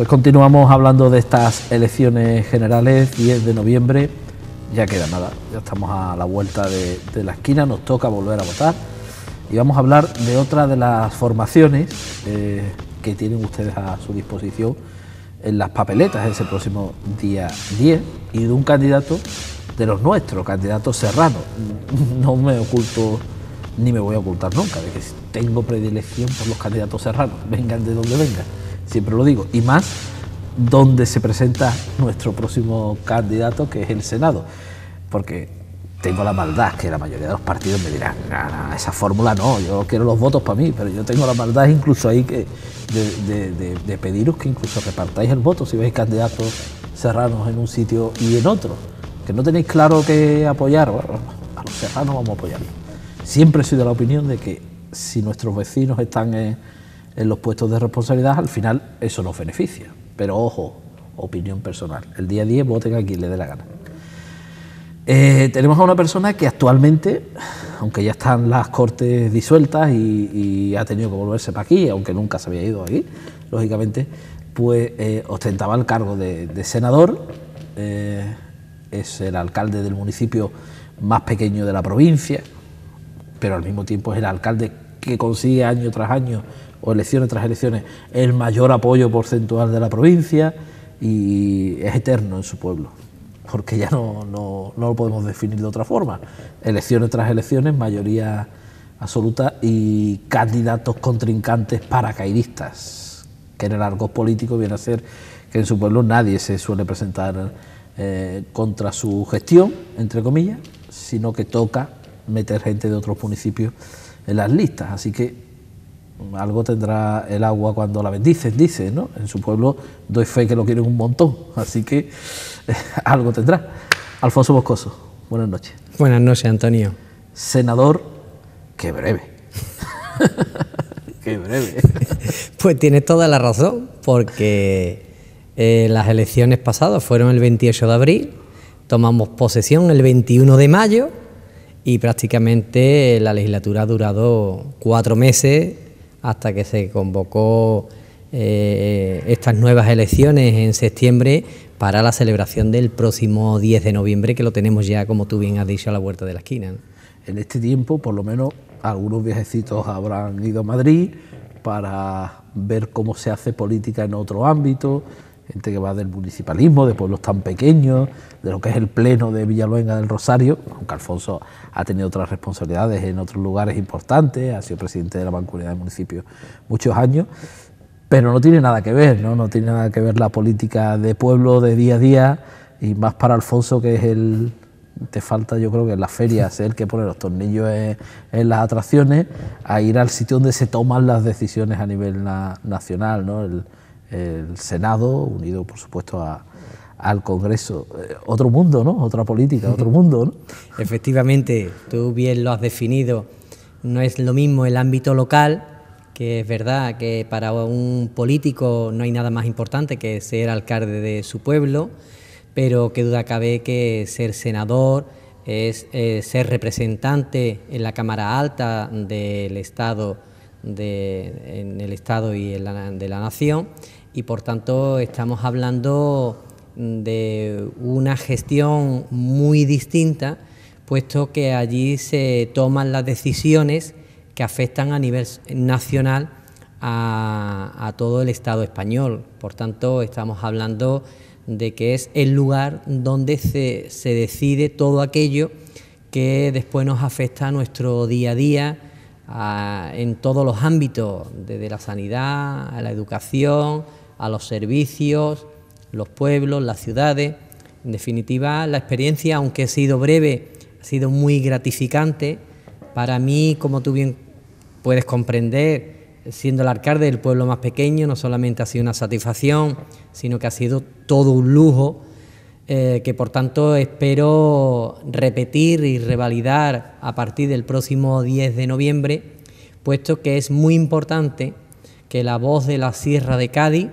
Pues continuamos hablando de estas elecciones generales, 10 de noviembre. Ya queda nada, ya estamos a la vuelta de, la esquina, nos toca volver a votar. Y vamos a hablar de otra de las formaciones eh, que tienen ustedes a su disposición en las papeletas ese próximo día 10 y de un candidato de los nuestros, candidato Serrano. No me oculto ni me voy a ocultar nunca de que tengo predilección por los candidatos Serrano, vengan de donde vengan siempre lo digo, y más donde se presenta nuestro próximo candidato, que es el Senado, porque tengo la maldad que la mayoría de los partidos me dirán, ah, esa fórmula no, yo quiero los votos para mí, pero yo tengo la maldad incluso ahí que de, pediros que incluso repartáis el voto si veis candidatos serranos en un sitio y en otro, que no tenéis claro qué apoyar, bueno, a los serranos vamos a apoyar. Siempre he sido de la opinión de que si nuestros vecinos están en en los puestos de responsabilidad, al final eso nos beneficia. Pero ojo, opinión personal. El día 10 voten a quien le dé la gana. Eh, tenemos a una persona que actualmente, aunque ya están las cortes disueltas y, ha tenido que volverse para aquí, aunque nunca se había ido aquí, lógicamente, pues eh, ostentaba el cargo de, senador, eh, es el alcalde del municipio más pequeño de la provincia, pero al mismo tiempo es el alcalde que consigue año tras año o elecciones tras elecciones, el mayor apoyo porcentual de la provincia y es eterno en su pueblo, porque ya no, lo podemos definir de otra forma. Elecciones tras elecciones, mayoría absoluta y candidatos contrincantes paracaidistas, que en el arco político viene a ser que en su pueblo nadie se suele presentar eh, contra su gestión, entre comillas, sino que toca meter gente de otros municipios en las listas. Así que algo tendrá el agua cuando la bendicen, dice, ¿no? En su pueblo doy fe que lo quieren un montón, así que algo tendrá. Alfonso Boscoso, buenas noches. Buenas noches, Antonio. Senador, qué breve. qué breve. pues tienes toda la razón, porque eh, las elecciones pasadas fueron el 28 de abril, tomamos posesión el 21 de mayo y prácticamente la legislatura ha durado cuatro meses hasta que se convocó eh, estas nuevas elecciones en septiembre para la celebración del próximo 10 de noviembre, que lo tenemos ya, como tú bien has dicho, a la vuelta de la esquina. En este tiempo, por lo menos, algunos viejecitos habrán ido a Madrid para ver cómo se hace política en otro ámbito, gente que va del municipalismo, de pueblos tan pequeños, de lo que es el pleno de Villaluenga del Rosario, aunque Alfonso ha tenido otras responsabilidades en otros lugares importantes, ha sido presidente de la Bancuridad de municipio muchos años, pero no tiene nada que ver, ¿no? no tiene nada que ver la política de pueblo de día a día, y más para Alfonso que es el, te falta yo creo que en las ferias el que pone los tornillos en, las atracciones, a ir al sitio donde se toman las decisiones a nivel nacional, ¿no? el Senado, unido por supuesto a, al Congreso. Eh, otro mundo, ¿no? Otra política, otro mundo, ¿no? Efectivamente, tú bien lo has definido. No es lo mismo el ámbito local, que es verdad que para un político no hay nada más importante que ser alcalde de su pueblo, pero qué duda cabe que ser senador es eh, ser representante en la Cámara Alta del Estado, en el Estado y en de la Nación, y por tanto estamos hablando de una gestión muy distinta, puesto que allí se toman las decisiones que afectan a nivel nacional a, todo el Estado español. Por tanto, estamos hablando de que es el lugar donde se, decide todo aquello que después nos afecta a nuestro día a día en todos los ámbitos, desde la sanidad a la educación, a los servicios, los pueblos, las ciudades. En definitiva, la experiencia, aunque ha sido breve, ha sido muy gratificante. Para mí, como tú bien puedes comprender, siendo el alcalde del pueblo más pequeño, no solamente ha sido una satisfacción, sino que ha sido todo un lujo, eh, que por tanto espero repetir y revalidar a partir del próximo 10 de noviembre, puesto que es muy importante que la voz de la Sierra de Cádiz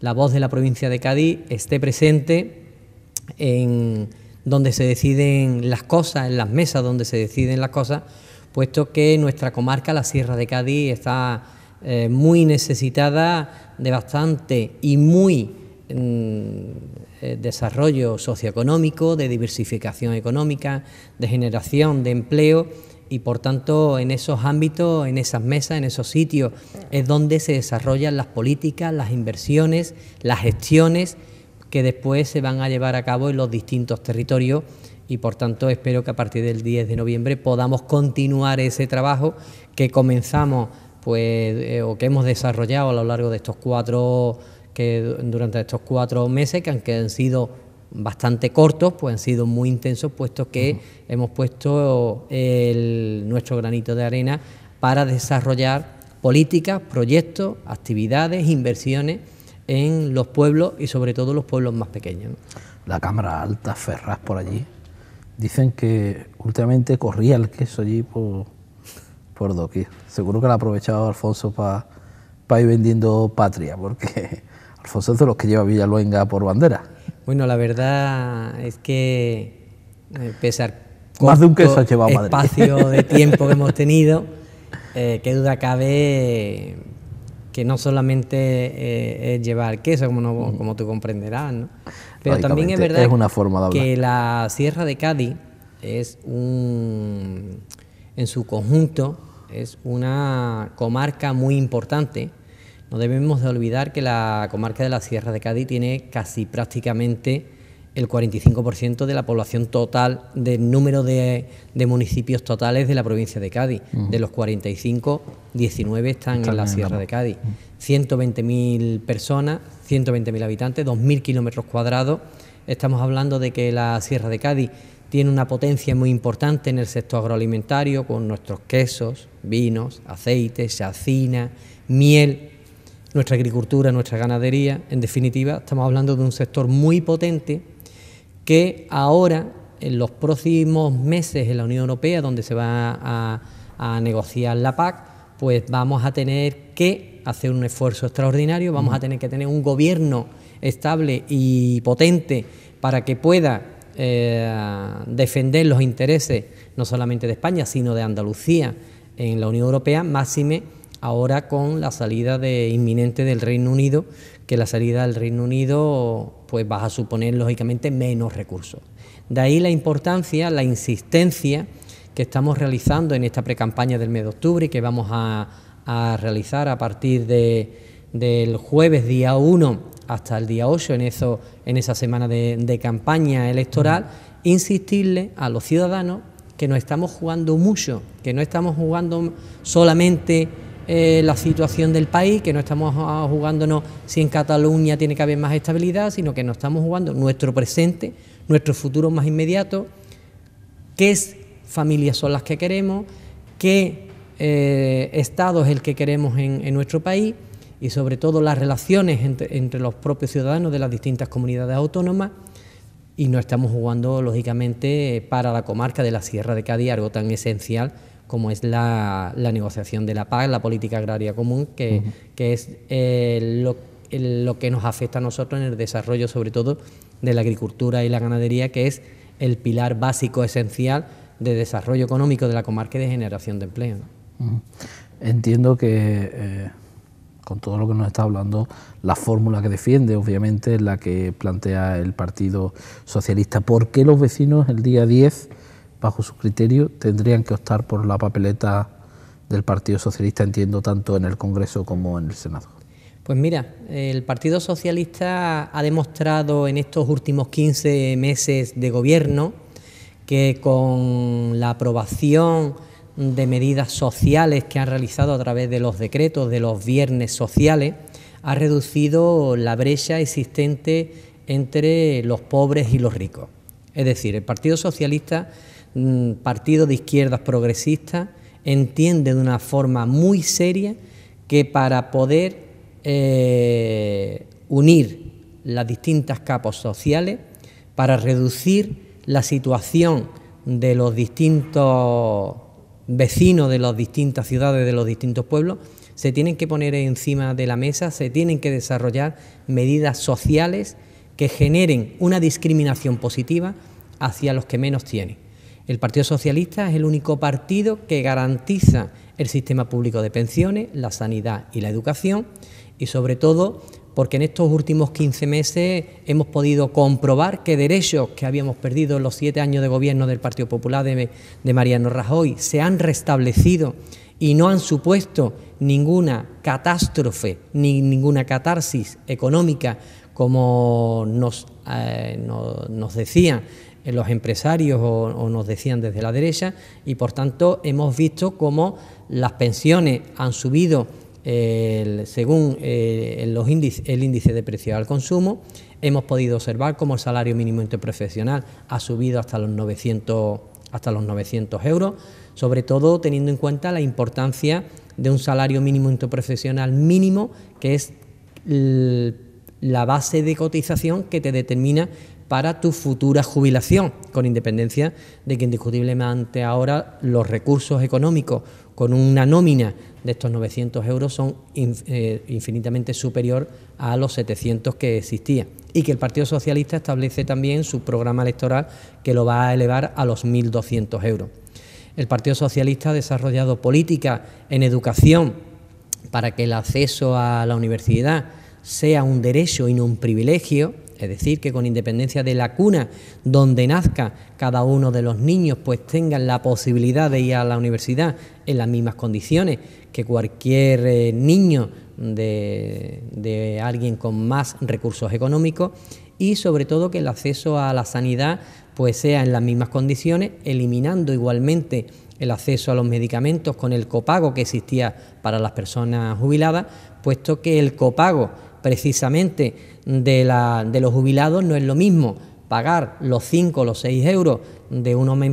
la voz de la provincia de Cádiz esté presente en donde se deciden las cosas, en las mesas donde se deciden las cosas, puesto que nuestra comarca, la Sierra de Cádiz, está eh, muy necesitada de bastante y muy mm, eh, desarrollo socioeconómico, de diversificación económica, de generación de empleo y por tanto en esos ámbitos, en esas mesas, en esos sitios es donde se desarrollan las políticas, las inversiones, las gestiones que después se van a llevar a cabo en los distintos territorios y por tanto espero que a partir del 10 de noviembre podamos continuar ese trabajo que comenzamos pues eh, o que hemos desarrollado a lo largo de estos cuatro que durante estos cuatro meses que han, que han sido bastante cortos, pues han sido muy intensos, puesto que hemos puesto el, nuestro granito de arena para desarrollar políticas, proyectos, actividades, inversiones en los pueblos y sobre todo los pueblos más pequeños. La Cámara Alta, Ferraz por allí, dicen que últimamente corría el queso allí por, por doquier. Seguro que lo ha aprovechado Alfonso para ir vendiendo patria, porque Alfonso es de los que lleva Villaluenga por bandera. Bueno, la verdad es que, pesar más espacio de tiempo que hemos tenido, eh, qué duda cabe que no solamente eh, es llevar queso, como, mm. tú comprenderás, pero también es verdad que la Sierra de Cádiz es un, en su conjunto, es una comarca muy importante no debemos de olvidar que la comarca de la Sierra de Cádiz tiene casi prácticamente el 45% de la población total, del número de, municipios totales de la provincia de Cádiz. Mm. De los 45, 19 están, en la Sierra de Cádiz. 120.000 mm. personas, 120.000 habitantes, 2.000 kilómetros cuadrados. Estamos hablando de que la Sierra de Cádiz tiene una potencia muy importante en el sector agroalimentario con nuestros quesos, vinos, aceites, chacina, miel nuestra agricultura, nuestra ganadería. En definitiva, estamos hablando de un sector muy potente que ahora, en los próximos meses en la Unión Europea, donde se va a, negociar la PAC, pues vamos a tener que hacer un esfuerzo extraordinario, vamos a tener que tener un gobierno estable y potente para que pueda eh, defender los intereses no solamente de España, sino de Andalucía en la Unión Europea, máxime ahora con la salida de, inminente del Reino Unido, que la salida del Reino Unido pues va a suponer lógicamente menos recursos. De ahí la importancia, la insistencia que estamos realizando en esta precampaña del mes de octubre y que vamos a, a realizar a partir de, del jueves día 1 hasta el día 8 en, eso, en esa semana de, campaña electoral, insistirle a los ciudadanos que no estamos jugando mucho, que no estamos jugando solamente eh, la situación del país, que no estamos jugándonos si en Cataluña tiene que haber más estabilidad, sino que nos estamos jugando nuestro presente, nuestro futuro más inmediato, qué familias son las que queremos, qué eh, estado es el que queremos en, nuestro país y sobre todo las relaciones entre, entre los propios ciudadanos de las distintas comunidades autónomas y no estamos jugando, lógicamente, para la comarca de la Sierra de Cádiz, algo tan esencial como es la, negociación de la PAC, la política agraria común, que, es eh, lo, que nos afecta a nosotros en el desarrollo, sobre todo, de la agricultura y la ganadería, que es el pilar básico, esencial de desarrollo económico de la comarca y de generación de empleo. Entiendo que. Eh, con todo lo que nos está hablando, la fórmula que defiende, obviamente, la que plantea el Partido Socialista. ¿Por qué los vecinos el día 10 bajo su criterio, tendrían que optar por la papeleta del Partido Socialista, entiendo, tanto en el Congreso como en el Senado? Pues mira, el Partido Socialista ha demostrado en estos últimos 15 meses de gobierno que con la aprobación de medidas sociales que han realizado a través de los decretos de los viernes sociales, ha reducido la brecha existente entre los pobres y los ricos. Es decir, el Partido Socialista, mm, partido de izquierdas progresistas, entiende de una forma muy seria que para poder eh, unir las distintas capas sociales, para reducir la situación de los distintos vecinos de las distintas ciudades, de los distintos pueblos, se tienen que poner encima de la mesa, se tienen que desarrollar medidas sociales que generen una discriminación positiva hacia los que menos tienen. El Partido Socialista es el único partido que garantiza el sistema público de pensiones, la sanidad y la educación y sobre todo porque en estos últimos 15 meses hemos podido comprobar que derechos que habíamos perdido en los siete años de gobierno del Partido Popular de, de Mariano Rajoy se han restablecido y no han supuesto ninguna catástrofe ni ninguna catarsis económica como nos, eh, nos decían los empresarios o, nos decían desde la derecha, y por tanto hemos visto cómo las pensiones han subido según eh, los el índice de precio al consumo, hemos podido observar cómo el salario mínimo interprofesional ha subido hasta los 900 hasta los 900 euros, sobre todo teniendo en cuenta la importancia de un salario mínimo interprofesional mínimo, que es el la base de cotización que te determina para tu futura jubilación, con independencia de que indiscutiblemente ahora los recursos económicos con una nómina de estos 900 euros son eh, infinitamente superior a los 700 que existían. Y que el Partido Socialista establece también su programa electoral que lo va a elevar a los 1.200 euros. El Partido Socialista ha desarrollado políticas en educación para que el acceso a la universidad, sea un derecho y no un privilegio, es decir, que con independencia de la cuna donde nazca cada uno de los niños, pues tengan la posibilidad de ir a la universidad en las mismas condiciones que cualquier eh, niño de, de alguien con más recursos económicos y sobre todo que el acceso a la sanidad pues sea en las mismas condiciones, eliminando igualmente el acceso a los medicamentos con el copago que existía para las personas jubiladas, puesto que el copago precisamente de, los jubilados no es lo mismo pagar los 5 o los 6 euros de un hombre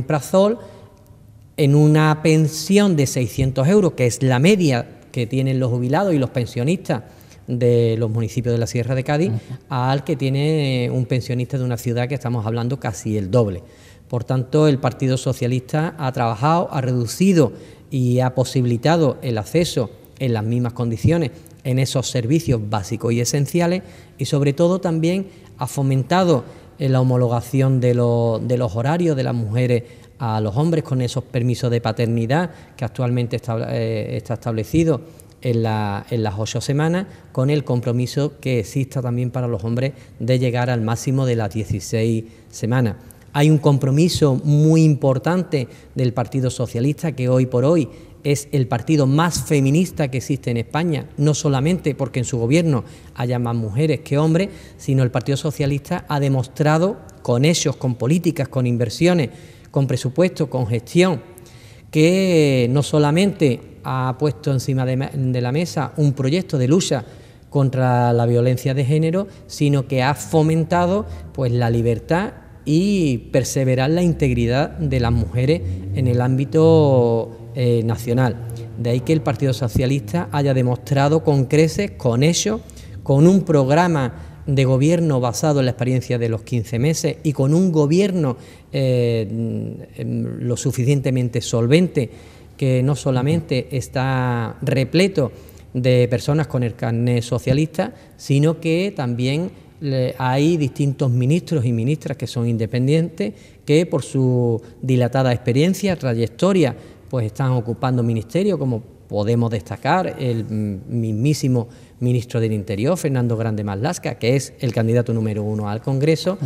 en una pensión de 600 euros, que es la media que tienen los jubilados y los pensionistas de los municipios de la Sierra de Cádiz, al que tiene un pensionista de una ciudad que estamos hablando casi el doble. Por tanto, el Partido Socialista ha trabajado, ha reducido y ha posibilitado el acceso en las mismas condiciones en esos servicios básicos y esenciales y sobre todo también ha fomentado eh, la homologación de, los horarios de las mujeres a los hombres con esos permisos de paternidad que actualmente eh, está, establecido en, en, las ocho semanas, con el compromiso que exista también para los hombres de llegar al máximo de las 16 semanas. Hay un compromiso muy importante del Partido Socialista que hoy por hoy es el partido más feminista que existe en España, no solamente porque en su gobierno haya más mujeres que hombres, sino el Partido Socialista ha demostrado con hechos, con políticas, con inversiones, con presupuesto, con gestión, que no solamente ha puesto encima de, la mesa un proyecto de lucha contra la violencia de género, sino que ha fomentado pues la libertad y perseverar la integridad de las mujeres en el ámbito eh, nacional. De ahí que el Partido Socialista haya demostrado con creces, con ello, con un programa de gobierno basado en la experiencia de los 15 meses y con un gobierno eh, em, lo suficientemente solvente que no solamente está repleto de personas con el carnet socialista, sino que también hay distintos ministros y ministras que son independientes, que por su dilatada experiencia, trayectoria, pues están ocupando ministerio, como podemos destacar el mismísimo ministro del Interior, Fernando Grande Maslasca, que es el candidato número uno al Congreso,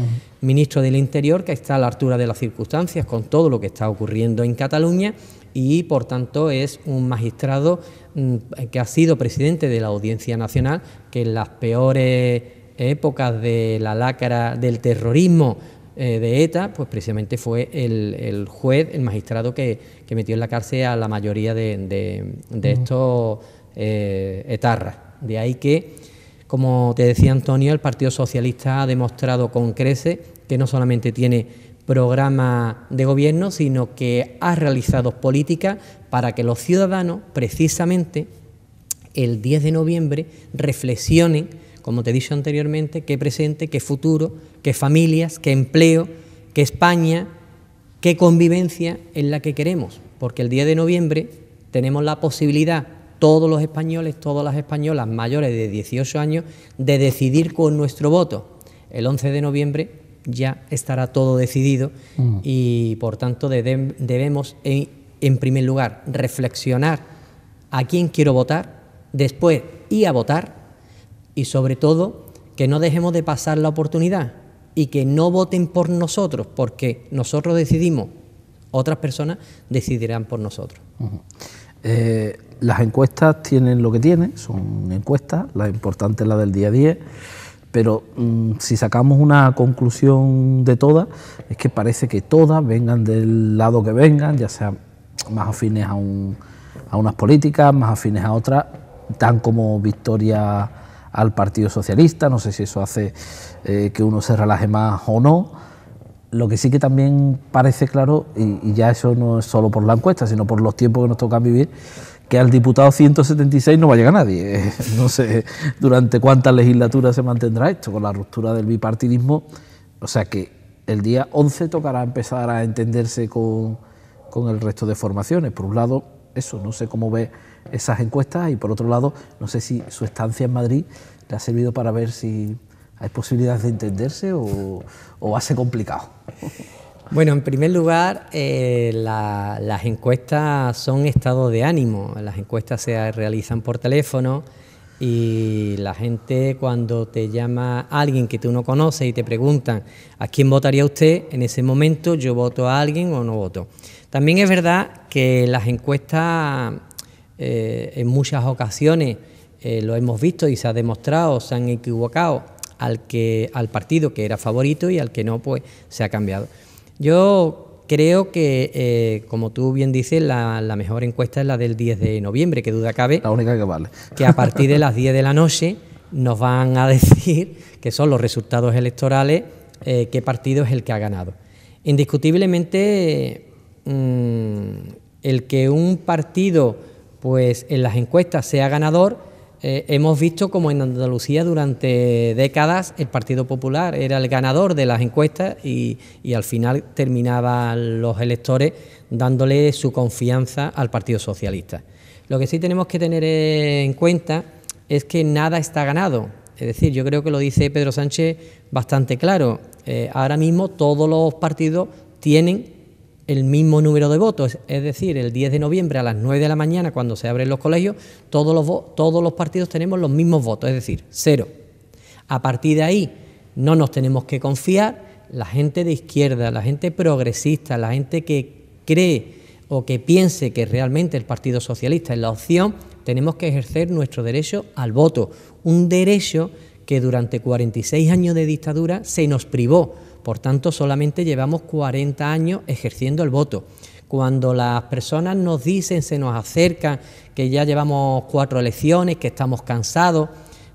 ministro del Interior, que está a la altura de las circunstancias con todo lo que está ocurriendo en Cataluña y, por tanto, es un magistrado mm, que ha sido presidente de la Audiencia Nacional, que en las peores épocas de la lacra del terrorismo eh, de ETA, pues precisamente fue el, juez, el magistrado que, que, metió en la cárcel a la mayoría de, de, estos eh, etarras. De ahí que, como te decía Antonio, el Partido Socialista ha demostrado con crece que no solamente tiene programa de gobierno, sino que ha realizado políticas para que los ciudadanos, precisamente el 10 de noviembre, reflexionen como te he dicho anteriormente, qué presente, qué futuro, qué familias, qué empleo, qué España, qué convivencia es la que queremos. Porque el día de noviembre tenemos la posibilidad, todos los españoles, todas las españolas mayores de 18 años, de decidir con nuestro voto. El 11 de noviembre ya estará todo decidido mm. y por tanto debemos, en, eh, en primer lugar, reflexionar a quién quiero votar, después ir a votar y sobre todo que no dejemos de pasar la oportunidad y que no voten por nosotros porque nosotros decidimos, otras personas decidirán por nosotros. Eh, las encuestas tienen lo que tienen, son encuestas, la importante es la del día a día, pero mm, si sacamos una conclusión de todas, es que parece que todas vengan del lado que vengan, ya sean más afines a, un, a unas políticas, más afines a otras, dan como Victoria al Partido Socialista, no sé si eso hace eh, que uno se relaje más o no. Lo que sí que también parece claro, y, ya eso no es solo por la encuesta, sino por los tiempos que nos tocan vivir, que al diputado 176 no va a llegar nadie. No sé durante cuántas legislaturas se mantendrá esto, con la ruptura del bipartidismo. O sea que el día 11 tocará empezar a entenderse con, con el resto de formaciones. Por un lado, eso, no sé cómo ve esas encuestas y por otro lado, no sé si su estancia en Madrid le ha servido para ver si hay posibilidades de entenderse o, o hace complicado. Bueno, en primer lugar, eh, las encuestas son estado de ánimo. Las encuestas se realizan por teléfono y la gente cuando te llama alguien que tú no conoces y te preguntan a quién votaría usted, en ese momento yo voto a alguien o no voto. También es verdad que las encuestas eh, en muchas ocasiones eh, lo hemos visto y se ha demostrado, se han equivocado al, que, al partido que era favorito y al que no, pues se ha cambiado. Yo creo que, eh, como tú bien dices, la, mejor encuesta es la del 10 de noviembre, que duda cabe. La única que Que a partir de las 10 de la noche nos van a decir que son los resultados electorales, qué partido es el que ha ganado. Indiscutiblemente, mm, el que un partido pues en las encuestas sea ganador. Eh, hemos visto como en Andalucía durante décadas el Partido Popular era el ganador de las encuestas y, al final terminaban los electores dándole su confianza al Partido Socialista. Lo que sí tenemos que tener en cuenta es que nada está ganado. Es decir, yo creo que lo dice Pedro Sánchez bastante claro. Eh, ahora mismo todos los partidos tienen el mismo número de votos, es decir, el 10 de noviembre a las 9 de la mañana, cuando se abren los colegios, todos los, todos los partidos tenemos los mismos votos, es decir, cero. A partir de ahí, no nos tenemos que confiar, la gente de izquierda, la gente progresista, la gente que cree o que piense que realmente el Partido Socialista es la opción, tenemos que ejercer nuestro derecho al voto, un derecho que durante 46 años de dictadura se nos privó por tanto, solamente llevamos 40 años ejerciendo el voto. Cuando las personas nos dicen, se nos acercan, que ya llevamos cuatro elecciones, que estamos cansados,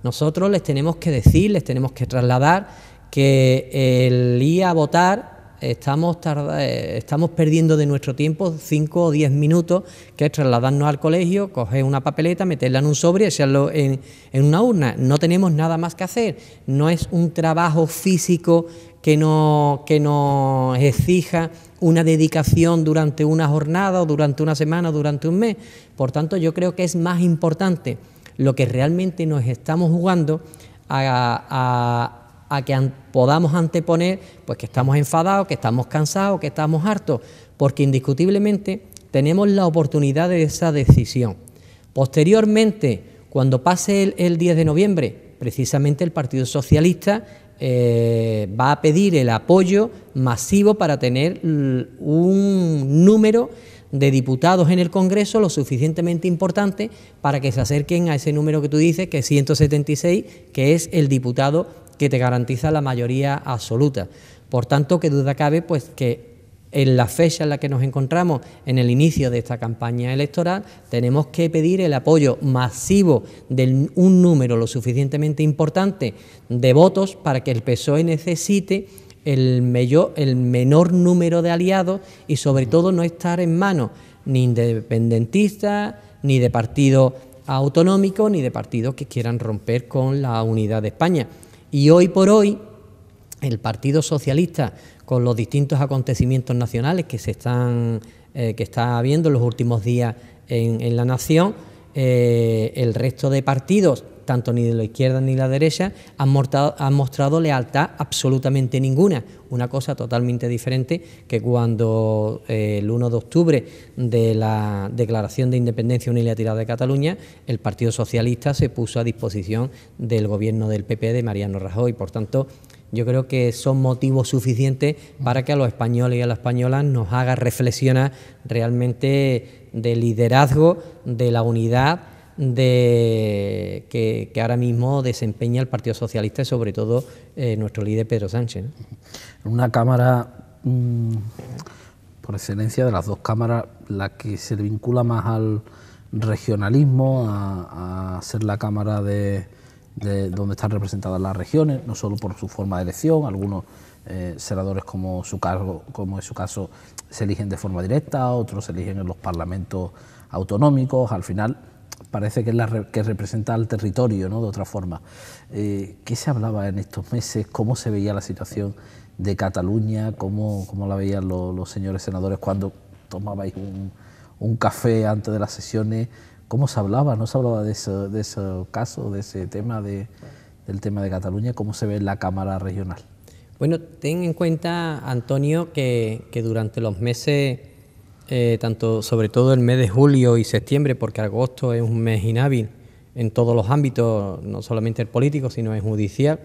nosotros les tenemos que decir, les tenemos que trasladar que el ir a votar estamos, eh, perdiendo de nuestro tiempo 5 o 10 minutos, que es trasladarnos al colegio, coger una papeleta, meterla en un sobre y echarlo en una urna. No tenemos nada más que hacer. No es un trabajo físico que nos, que exija una dedicación durante una jornada o durante una semana o durante un mes. Por tanto, yo creo que es más importante lo que realmente nos estamos jugando a, que podamos anteponer pues que estamos enfadados, que estamos cansados, que estamos hartos, porque indiscutiblemente tenemos la oportunidad de esa decisión. Posteriormente, cuando pase el 10 de noviembre, precisamente el Partido Socialista eh, va a pedir el apoyo masivo para tener un número de diputados en el Congreso lo suficientemente importante para que se acerquen a ese número que tú dices, que es 176, que es el diputado que te garantiza la mayoría absoluta. Por tanto, que duda cabe pues que en la fecha en la que nos encontramos en el inicio de esta campaña electoral, tenemos que pedir el apoyo masivo de un número lo suficientemente importante de votos para que el PSOE necesite el, el menor número de aliados y sobre todo no estar en manos ni independentistas, ni de partidos autonómicos, ni de partidos que quieran romper con la unidad de España. Y hoy por hoy el Partido Socialista con los distintos acontecimientos nacionales que se están eh, que está habiendo en los últimos días en, la nación, eh, el resto de partidos, tanto ni de la izquierda ni de la derecha, han, mostrado lealtad absolutamente ninguna. Una cosa totalmente diferente que cuando eh, el 1 de octubre de la Declaración de Independencia Unilateral de Cataluña, el Partido Socialista se puso a disposición del gobierno del PP de Mariano Rajoy. Por tanto, yo creo que son motivos suficientes para que a los españoles y a las españolas nos haga reflexionar realmente del liderazgo, de la unidad de que, ahora mismo desempeña el Partido Socialista y sobre todo eh, nuestro líder Pedro Sánchez. Una cámara, mm, por excelencia de las dos cámaras, la que se vincula más al regionalismo, a ser la cámara de, de donde están representadas las regiones, no solo por su forma de elección, algunos eh, senadores como su cargo, como en su caso, se eligen de forma directa, otros se eligen en los parlamentos autonómicos, al final parece que es la que representa al territorio ¿no? de otra forma. Eh, ¿Qué se hablaba en estos meses? ¿Cómo se veía la situación de Cataluña? ¿Cómo, la veían los, señores senadores cuando tomabais un, un café antes de las sesiones? cómo se hablaba, no se hablaba de ese, caso, de ese tema, de, del tema de Cataluña, cómo se ve en la Cámara Regional. Bueno, ten en cuenta, Antonio, que, durante los meses, eh, tanto sobre todo el mes de julio y septiembre, porque agosto es un mes inhábil en todos los ámbitos, no solamente el político, sino el judicial,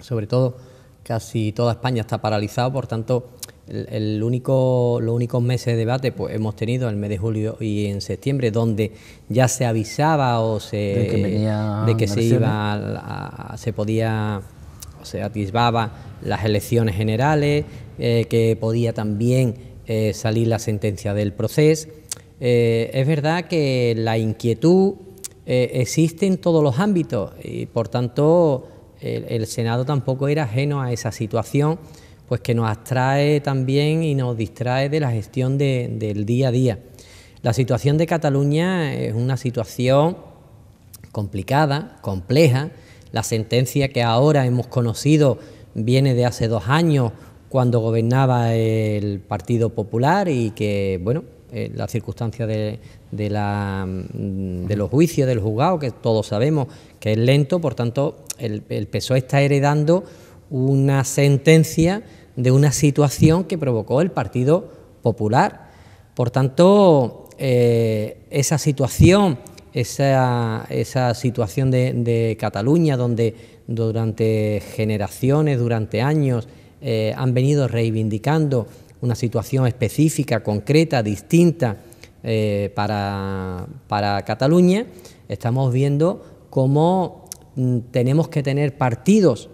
sobre todo casi toda España está paralizada, por tanto, el, único, los únicos meses de debate pues, hemos tenido el mes de julio y en septiembre, donde ya se avisaba o se de que, se iba, se podía, o se atisbaba las elecciones generales, eh, que podía también eh, salir la sentencia del proceso. Eh, es verdad que la inquietud existe en todos los ámbitos y por tanto el Senado tampoco era ajeno a esa situación pues que nos atrae también y nos distrae de la gestión de, del día a día. La situación de Cataluña es una situación complicada, compleja. La sentencia que ahora hemos conocido viene de hace dos años, cuando gobernaba el Partido Popular y que, bueno, eh, la circunstancia de, la, mm, de los juicios del juzgado, que todos sabemos que es lento, por tanto, el, el PSOE está heredando una sentencia de una situación que provocó el Partido Popular. Por tanto, eh, esa situación, esa situación de, Cataluña, donde durante generaciones, durante años, eh, han venido reivindicando una situación específica, concreta, distinta eh, para, Cataluña, estamos viendo cómo mm, tenemos que tener partidos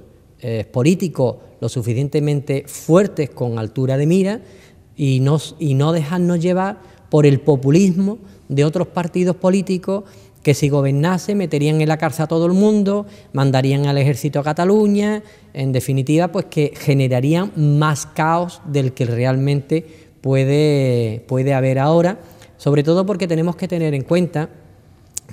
políticos lo suficientemente fuertes con altura de mira y no, y no dejarnos llevar por el populismo de otros partidos políticos que si gobernase meterían en la cárcel a todo el mundo, mandarían al ejército a Cataluña, en definitiva, pues que generarían más caos del que realmente puede, puede haber ahora, sobre todo porque tenemos que tener en cuenta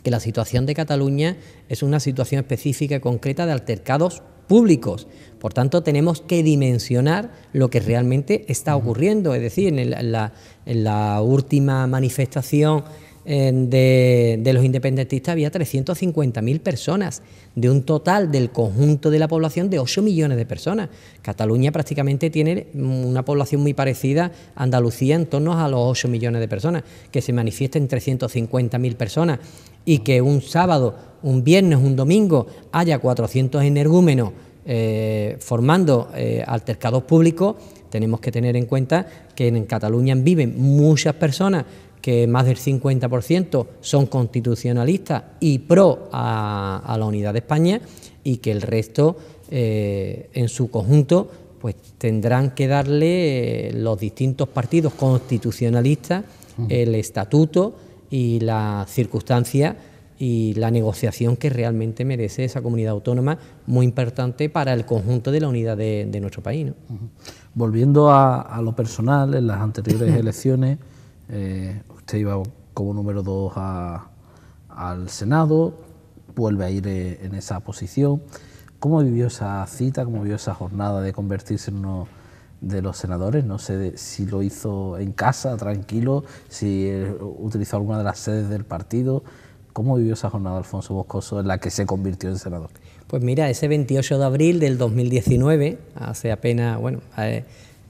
que la situación de Cataluña es una situación específica y concreta de altercados públicos. Por tanto, tenemos que dimensionar lo que realmente está ocurriendo. Es decir, en, la, última manifestación de, los independentistas había 350.000 personas, de un total del conjunto de la población de 8 millones de personas. Cataluña prácticamente tiene una población muy parecida a Andalucía, en torno a los 8 millones de personas, que se manifiestan 350.000 personas y que un sábado, un viernes, un domingo haya 400 energúmenos eh, formando eh, altercados públicos, tenemos que tener en cuenta que en Cataluña viven muchas personas que más del 50% son constitucionalistas y pro a, la unidad de España y que el resto eh, en su conjunto pues tendrán que darle los distintos partidos constitucionalistas mm. el estatuto y la circunstancia y la negociación que realmente merece esa comunidad autónoma, muy importante para el conjunto de la unidad de, nuestro país. Volviendo a, lo personal, en las anteriores elecciones, eh, usted iba como número dos al Senado, vuelve a ir eh, en esa posición. ¿Cómo vivió esa cita, cómo vivió esa jornada de convertirse en uno de los senadores, no sé si lo hizo en casa, tranquilo, si eh, utilizó alguna de las sedes del partido. ¿Cómo vivió esa jornada Alfonso Boscoso en la que se convirtió en senador? Pues mira, ese 28 de abril del 2019, hace apenas, bueno,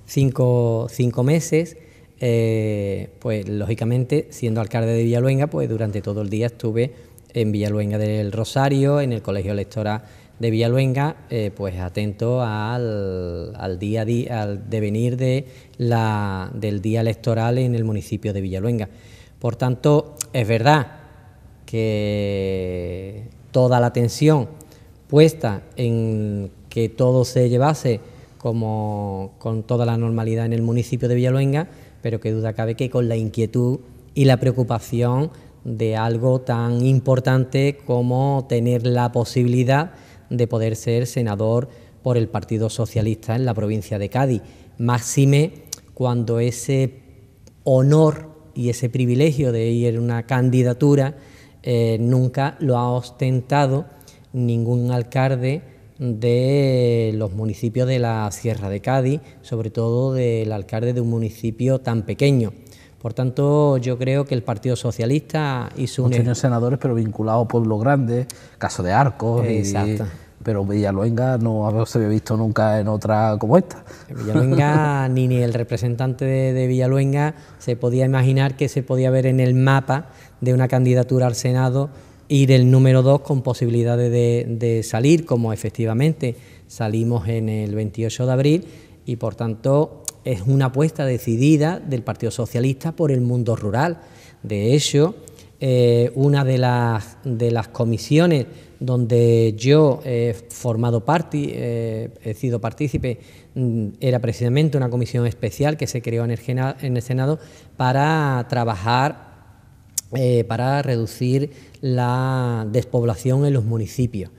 cinco, meses, eh, pues lógicamente, siendo alcalde de Villaluenga, pues durante todo el día estuve en Villaluenga del Rosario, en el Colegio Electoral de Villaluenga, eh, pues atento al, día a día, al devenir de la, del día electoral en el municipio de Villaluenga. Por tanto, es verdad que toda la atención puesta en que todo se llevase como con toda la normalidad en el municipio de Villaluenga, pero que duda cabe que con la inquietud y la preocupación de algo tan importante como tener la posibilidad de poder ser senador por el Partido Socialista en la provincia de Cádiz. Máxime cuando ese honor y ese privilegio de ir en una candidatura eh, nunca lo ha ostentado ningún alcalde de los municipios de la Sierra de Cádiz, sobre todo del alcalde de un municipio tan pequeño. Por tanto, yo creo que el Partido Socialista y su... senadores, pero vinculados a pueblos grandes, caso de Arcos. Exacto. pero Villaluenga no se había visto nunca en otra como esta. Villaluenga, ni, ni el representante de, Villaluenga se podía imaginar que se podía ver en el mapa de una candidatura al Senado ir el número dos con posibilidades de, de, salir, como efectivamente salimos en el 28 de abril, y por tanto es una apuesta decidida del Partido Socialista por el mundo rural. De hecho, eh, una de las, comisiones donde yo he formado parte, eh, he sido partícipe, mm, era precisamente una comisión especial que se creó en el, Senado para trabajar, eh, para reducir la despoblación en los municipios.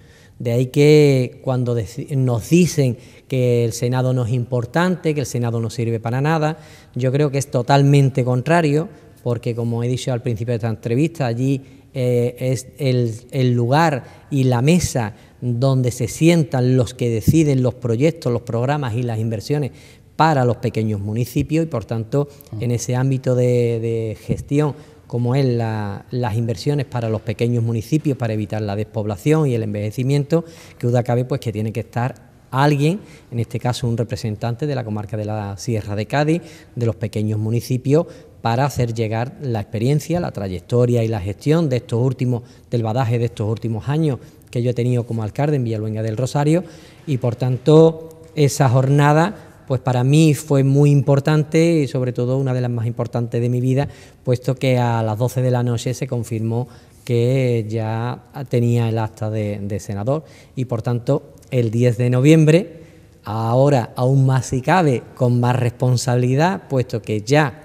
De ahí que cuando nos dicen que el Senado no es importante, que el Senado no sirve para nada, yo creo que es totalmente contrario, porque como he dicho al principio de esta entrevista, allí eh, es el, lugar y la mesa donde se sientan los que deciden los proyectos, los programas y las inversiones para los pequeños municipios y por tanto mm. en ese ámbito de gestión como es las inversiones para los pequeños municipios para evitar la despoblación y el envejecimiento, que duda cabe pues que tiene que estar alguien, en este caso un representante de la comarca de la Sierra de Cádiz, de los pequeños municipios, para hacer llegar la experiencia, la trayectoria y la gestión de estos últimos, del badaje de estos últimos años que yo he tenido como alcalde en Villaluenga del Rosario y por tanto esa jornada pues para mí fue muy importante y sobre todo una de las más importantes de mi vida, puesto que a las 12 de la noche se confirmó que ya tenía el acta de, senador y por tanto el 10 de noviembre, ahora aún más si cabe, con más responsabilidad, puesto que ya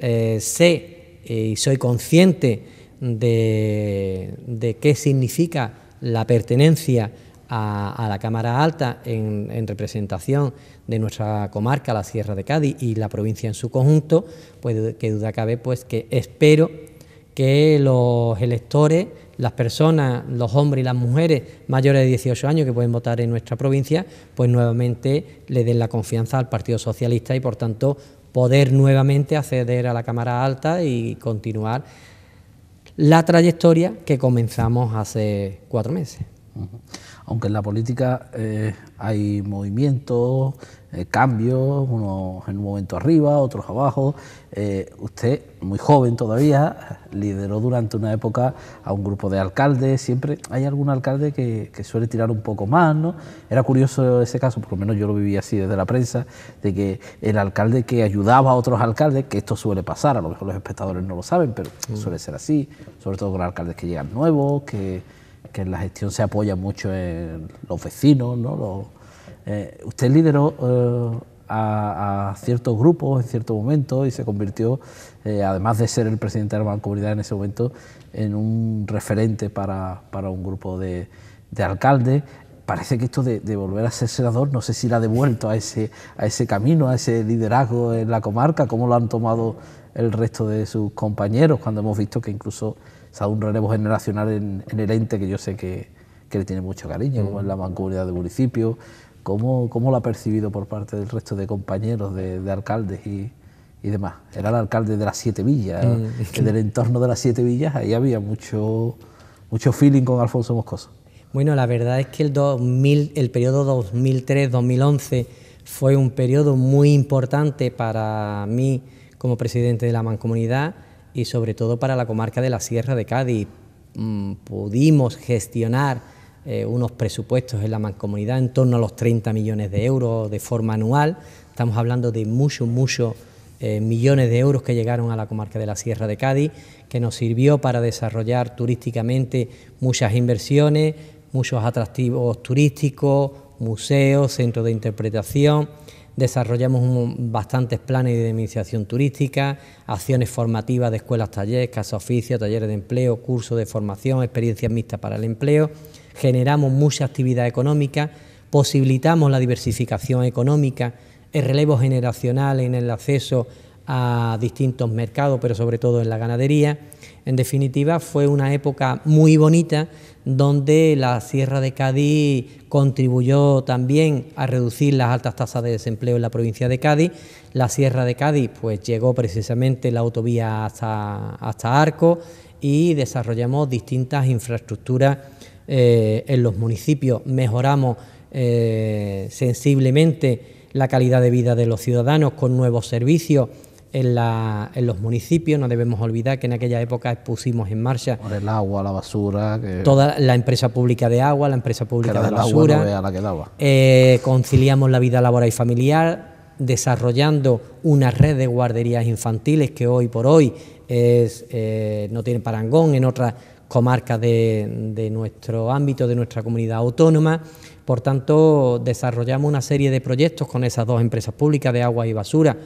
eh, sé y soy consciente de qué significa la pertenencia a, la Cámara Alta en, representación de nuestra comarca, la Sierra de Cádiz y la provincia en su conjunto, pues que duda cabe pues que espero que los electores, las personas, los hombres y las mujeres mayores de 18 años que pueden votar en nuestra provincia, pues nuevamente le den la confianza al Partido Socialista y por tanto poder nuevamente acceder a la Cámara Alta y continuar la trayectoria que comenzamos hace cuatro meses aunque en la política eh, hay movimientos, eh, cambios, unos en un momento arriba, otros abajo. Eh, usted, muy joven todavía, lideró durante una época a un grupo de alcaldes, siempre hay algún alcalde que, suele tirar un poco más, ¿no? Era curioso ese caso, por lo menos yo lo viví así desde la prensa, de que el alcalde que ayudaba a otros alcaldes, que esto suele pasar, a lo mejor los espectadores no lo saben, pero mm. suele ser así, sobre todo con alcaldes que llegan nuevos, que que en la gestión se apoya mucho en los vecinos, ¿no? Eh, usted lideró eh, a, ciertos grupos en cierto momento y se convirtió, eh, además de ser el presidente de la mancomunidad en ese momento, en un referente para, para un grupo de, de alcaldes parece que esto de, volver a ser senador, no sé si la ha devuelto a ese, a ese camino, a ese liderazgo en la comarca, cómo lo han tomado el resto de sus compañeros, cuando hemos visto que incluso sea un relevo generacional en, el ente que yo sé que, le tiene mucho cariño, como es la mm. mancomunidad del municipio, ¿Cómo, ¿Cómo, lo ha percibido por parte del resto de compañeros, de, alcaldes y, demás? Era el alcalde de las siete villas, mm. del entorno de las siete villas, ahí había mucho, mucho feeling con Alfonso Moscoso. Bueno, la verdad es que el, 2000, el periodo 2003-2011 fue un periodo muy importante para mí como presidente de la mancomunidad y sobre todo para la comarca de la Sierra de Cádiz. Mm, pudimos gestionar eh, unos presupuestos en la mancomunidad en torno a los 30 millones de euros de forma anual. Estamos hablando de muchos, muchos eh, millones de euros que llegaron a la comarca de la Sierra de Cádiz, que nos sirvió para desarrollar turísticamente muchas inversiones, muchos atractivos turísticos, museos, centros de interpretación desarrollamos bastantes planes de iniciación turística, acciones formativas de escuelas, talleres, casa oficio, talleres de empleo, cursos de formación, experiencias mixtas para el empleo, generamos mucha actividad económica, posibilitamos la diversificación económica, el relevo generacional en el acceso a distintos mercados, pero sobre todo en la ganadería. En definitiva, fue una época muy bonita donde la Sierra de Cádiz contribuyó también a reducir las altas tasas de desempleo en la provincia de Cádiz. La Sierra de Cádiz pues llegó precisamente la autovía hasta, Arco y desarrollamos distintas infraestructuras eh, en los municipios, mejoramos eh, sensiblemente la calidad de vida de los ciudadanos con nuevos servicios en, los municipios. No debemos olvidar que en aquella época pusimos en marcha. Por el agua, la basura. Toda la empresa pública de agua, la empresa pública de basura. Eh, conciliamos la vida laboral y familiar, desarrollando una red de guarderías infantiles que hoy por hoy es, eh, no tiene parangón en otras comarcas de, de nuestro ámbito, de nuestra comunidad autónoma. Por tanto, desarrollamos una serie de proyectos con esas dos empresas públicas de agua y basura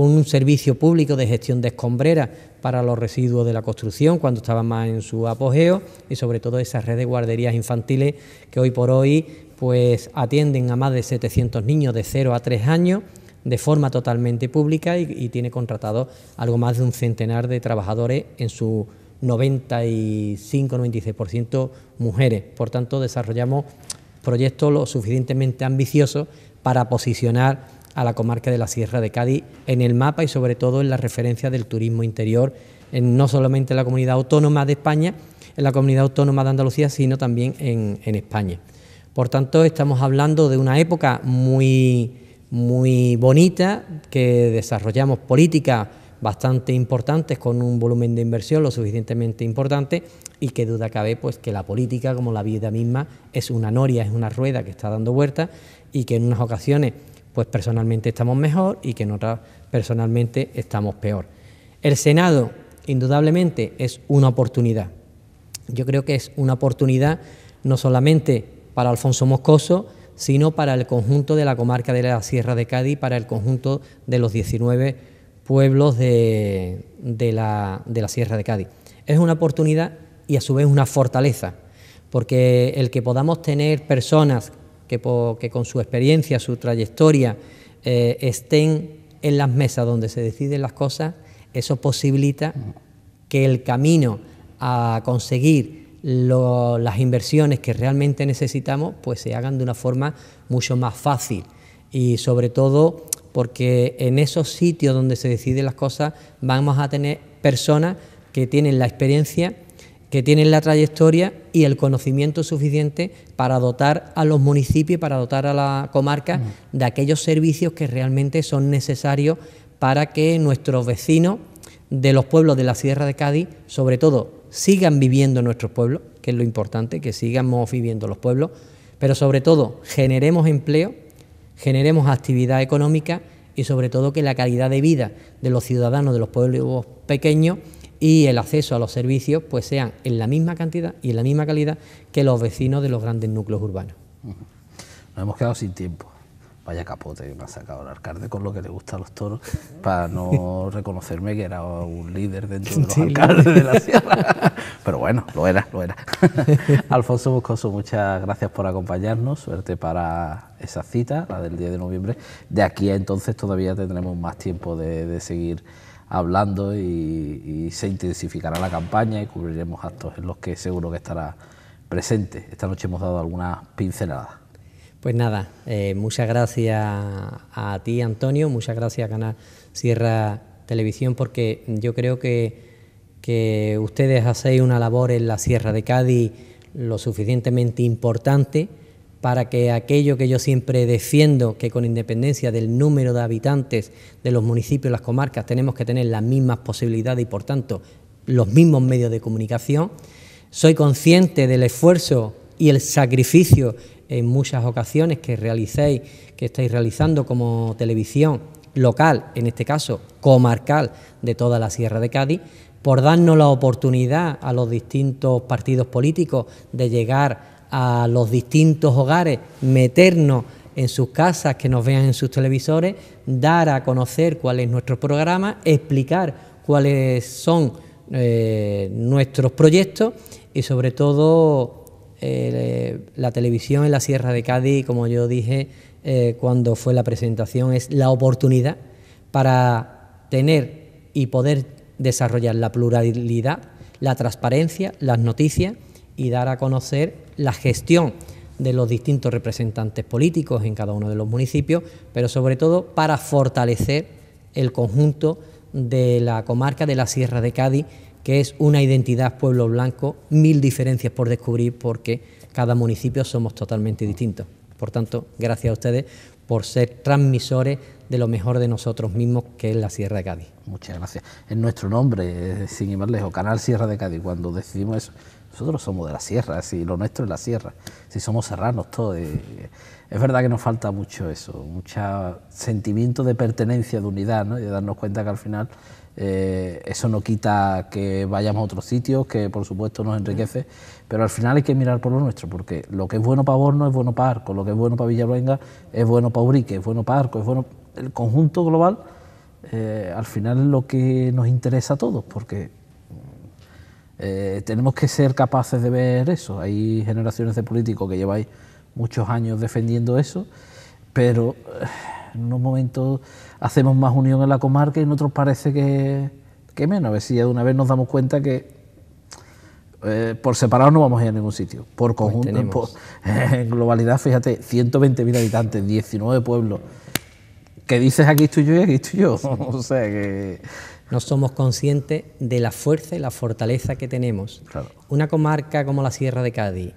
un servicio público de gestión de escombreras para los residuos de la construcción cuando estaba más en su apogeo y sobre todo esa red de guarderías infantiles que hoy por hoy pues atienden a más de 700 niños de 0 a 3 años de forma totalmente pública y, tiene contratado algo más de un centenar de trabajadores en su 95-96% mujeres. Por tanto, desarrollamos proyectos lo suficientemente ambiciosos para posicionar a la comarca de la Sierra de Cádiz en el mapa y sobre todo en la referencia del turismo interior, no solamente en la comunidad autónoma de España, en la comunidad autónoma de Andalucía, sino también en, España. Por tanto, estamos hablando de una época muy, muy bonita, que desarrollamos políticas bastante importantes con un volumen de inversión lo suficientemente importante y que duda cabe pues que la política como la vida misma es una noria, es una rueda que está dando vuelta... y que en unas ocasiones pues personalmente estamos mejor y que en otras personalmente estamos peor. El Senado, indudablemente, es una oportunidad. Yo creo que es una oportunidad no solamente para Alfonso Moscoso, sino para el conjunto de la comarca de la Sierra de Cádiz, para el conjunto de los 19 pueblos de, la, de la Sierra de Cádiz. Es una oportunidad y a su vez una fortaleza, porque el que podamos tener personas que, con su experiencia, su trayectoria, eh, estén en las mesas donde se deciden las cosas, eso posibilita que el camino a conseguir las inversiones que realmente necesitamos, pues se hagan de una forma mucho más fácil y sobre todo porque en esos sitios donde se deciden las cosas vamos a tener personas que tienen la experiencia que tienen la trayectoria y el conocimiento suficiente para dotar a los municipios, para dotar a la comarca de aquellos servicios que realmente son necesarios para que nuestros vecinos de los pueblos de la Sierra de Cádiz, sobre todo, sigan viviendo nuestros pueblos, que es lo importante, que sigamos viviendo los pueblos, pero sobre todo generemos empleo, generemos actividad económica y sobre todo que la calidad de vida de los ciudadanos de los pueblos pequeños y el acceso a los servicios pues sean en la misma cantidad y en la misma calidad que los vecinos de los grandes núcleos urbanos. Nos hemos quedado sin tiempo. Vaya capote que me ha sacado el alcalde con lo que le gusta a los toros, para no reconocerme que era un líder dentro de los de la sierra. Pero bueno, lo era, lo era. Alfonso Moscoso, muchas gracias por acompañarnos. Suerte para esa cita, la del 10 de noviembre. De aquí a entonces todavía tendremos más tiempo de seguir hablando y, se intensificará la campaña y cubriremos actos en los que seguro que estará presente. Esta noche hemos dado algunas pinceladas. Pues nada, eh, muchas gracias a ti Antonio, muchas gracias a Canal Sierra Televisión porque yo creo que, que ustedes hacéis una labor en la Sierra de Cádiz lo suficientemente importante para que aquello que yo siempre defiendo, que con independencia del número de habitantes de los municipios, las comarcas, tenemos que tener las mismas posibilidades y, por tanto, los mismos medios de comunicación. Soy consciente del esfuerzo y el sacrificio en muchas ocasiones que realicéis, que estáis realizando como televisión local, en este caso comarcal de toda la Sierra de Cádiz, por darnos la oportunidad a los distintos partidos políticos de llegar a los distintos hogares, meternos en sus casas, que nos vean en sus televisores, dar a conocer cuál es nuestro programa, explicar cuáles son eh, nuestros proyectos y sobre todo eh, la televisión en la Sierra de Cádiz, como yo dije eh, cuando fue la presentación, es la oportunidad para tener y poder desarrollar la pluralidad, la transparencia, las noticias y dar a conocer la gestión de los distintos representantes políticos en cada uno de los municipios, pero sobre todo para fortalecer el conjunto de la comarca de la Sierra de Cádiz, que es una identidad pueblo blanco, mil diferencias por descubrir porque cada municipio somos totalmente distintos. Por tanto, gracias a ustedes por ser transmisores de lo mejor de nosotros mismos, que es la Sierra de Cádiz. Muchas gracias. En nuestro nombre, sin ir más lejos, Canal Sierra de Cádiz, cuando decidimos eso, nosotros somos de la sierra, si lo nuestro es la sierra, si somos serranos todos. Eh, es verdad que nos falta mucho eso, mucho sentimiento de pertenencia, de unidad, y de darnos cuenta que al final eh, eso no quita que vayamos a otros sitios, que por supuesto nos enriquece, pero al final hay que mirar por lo nuestro, porque lo que es bueno para Borno es bueno para Arco, lo que es bueno para Villaluenga es bueno para Urique, es bueno para Arco, es bueno. El conjunto global eh, al final es lo que nos interesa a todos, porque eh, tenemos que ser capaces de ver eso. Hay generaciones de políticos que lleváis muchos años defendiendo eso, pero eh, en unos momentos hacemos más unión en la comarca y en otros parece que, menos. A ver si de una vez nos damos cuenta que eh, por separado no vamos a ir a ningún sitio. Por pues conjunto, en, globalidad, fíjate, 120.000 habitantes, 19 pueblos. ¿Qué dices aquí estoy yo y aquí estoy yo? o sea que no somos conscientes de la fuerza y la fortaleza que tenemos. Una comarca como la Sierra de Cádiz,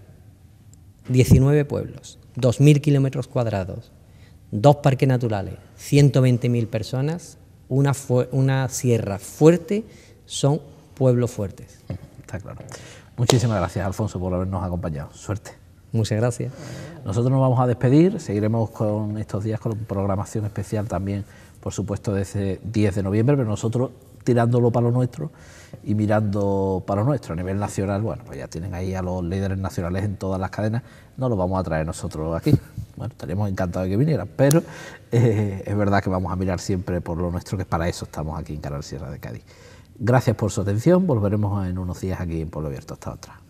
19 pueblos, 2.000 kilómetros cuadrados, dos parques naturales, 120.000 personas, una, una sierra fuerte, son pueblos fuertes. Está claro. Muchísimas gracias, Alfonso, por habernos acompañado. Suerte. Muchas gracias. Nosotros nos vamos a despedir, seguiremos con estos días con programación especial también por supuesto desde 10 de noviembre, pero nosotros tirándolo para lo nuestro y mirando para lo nuestro. A nivel nacional, bueno, pues ya tienen ahí a los líderes nacionales en todas las cadenas, no los vamos a traer nosotros aquí. Bueno, estaríamos encantados de que vinieran, pero eh, es verdad que vamos a mirar siempre por lo nuestro, que para eso estamos aquí en Canal Sierra de Cádiz. Gracias por su atención, volveremos en unos días aquí en Pueblo Abierto. Hasta otra.